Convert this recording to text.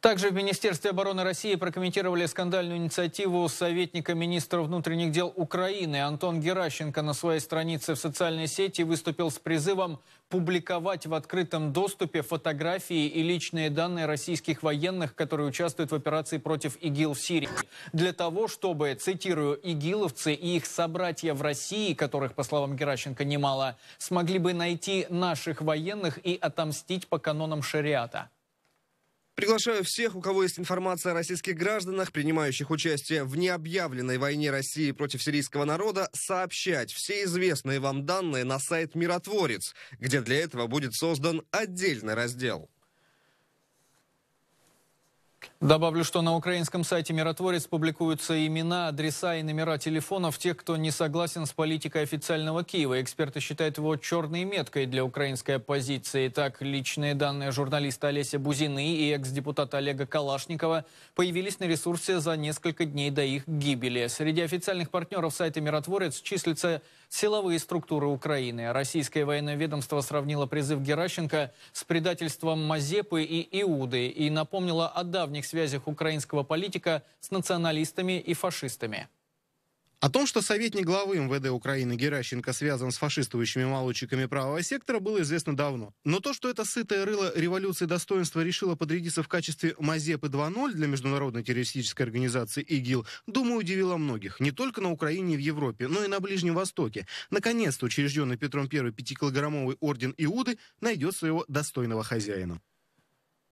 Также в Министерстве обороны России прокомментировали скандальную инициативу советника министра внутренних дел Украины. Антон Геращенко на своей странице в социальной сети выступил с призывом публиковать в открытом доступе фотографии и личные данные российских военных, которые участвуют в операции против ИГИЛ в Сирии. Для того, чтобы, цитирую, игиловцы и их собратья в России, которых, по словам Геращенко, немало, смогли бы найти наших военных и отомстить по канонам шариата. Приглашаю всех, у кого есть информация о российских гражданах, принимающих участие в необъявленной войне России против сирийского народа, сообщать все известные вам данные на сайт «Миротворец», где для этого будет создан отдельный раздел. Добавлю, что на украинском сайте «Миротворец» публикуются имена, адреса и номера телефонов тех, кто не согласен с политикой официального Киева. Эксперты считают его черной меткой для украинской оппозиции. Так, личные данные журналиста Олеся Бузины и экс-депутата Олега Калашникова появились на ресурсе за несколько дней до их гибели. Среди официальных партнеров сайта «Миротворец» числится силовые структуры Украины. Российское военное ведомство сравнило призыв Геращенко с предательством Мазепы и Иуды и напомнило о давних связях украинского политика с националистами и фашистами. О том, что советник главы МВД Украины Геращенко связан с фашистующими молодчиками правого сектора, было известно давно. Но то, что это сытое рыло революции достоинства решило подрядиться в качестве Мазепы 2.0 для международной террористической организации ИГИЛ, думаю, удивило многих. Не только на Украине и в Европе, но и на Ближнем Востоке. Наконец-то учрежденный Петром I пятикилограммовый орден Иуды найдет своего достойного хозяина.